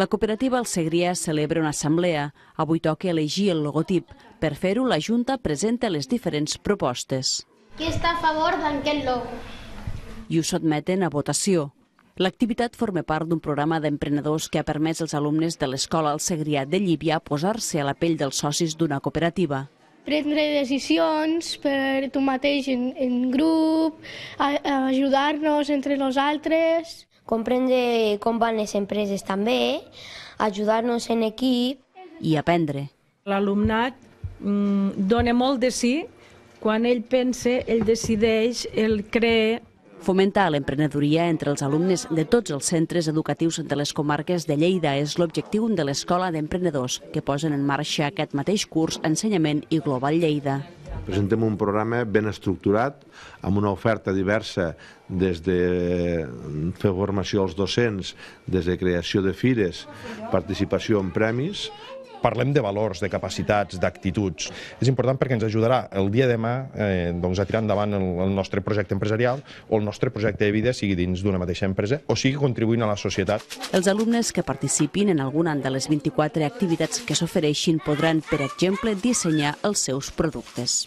La cooperativa El Segrià celebra una assemblea. Avui toca elegir el logotip. Per fer-ho, la Junta presenta les diferents propostes. Qui està a favor d'aquest logo? I ho sotmeten a votació. L'activitat forma part d'un programa d'emprenedors que ha permès als alumnes de l'Escola El Segrià de Llívia posar-se a la pell dels socis d'una cooperativa. Prendre decisions per tu mateix en, en grup, ajudar-nos entre nosaltres comprendre com van les empreses també, ajudar-nos en equip... I aprendre. L'alumnat mm, dona molt de sí, quan ell pensa, ell decideix, ell cree, Fomentar l'emprenedoria entre els alumnes de tots els centres educatius de les comarques de Lleida és l'objectiu de l'Escola d'Emprenedors, que posen en marxa aquest mateix curs Ensenyament i Global Lleida. Presentem un programa ben estructurat, amb una oferta diversa des de fer formació als docents, des de creació de fires, participació en premis, parlem de valors, de capacitats, d'actituds. És important perquè ens ajudarà el dia de demà eh, doncs, a tirar endavant el, el nostre projecte empresarial o el nostre projecte de vida, sigui dins d'una mateixa empresa o sigui contribuint a la societat. Els alumnes que participin en alguna de les 24 activitats que s'ofereixin podran, per exemple, dissenyar els seus productes.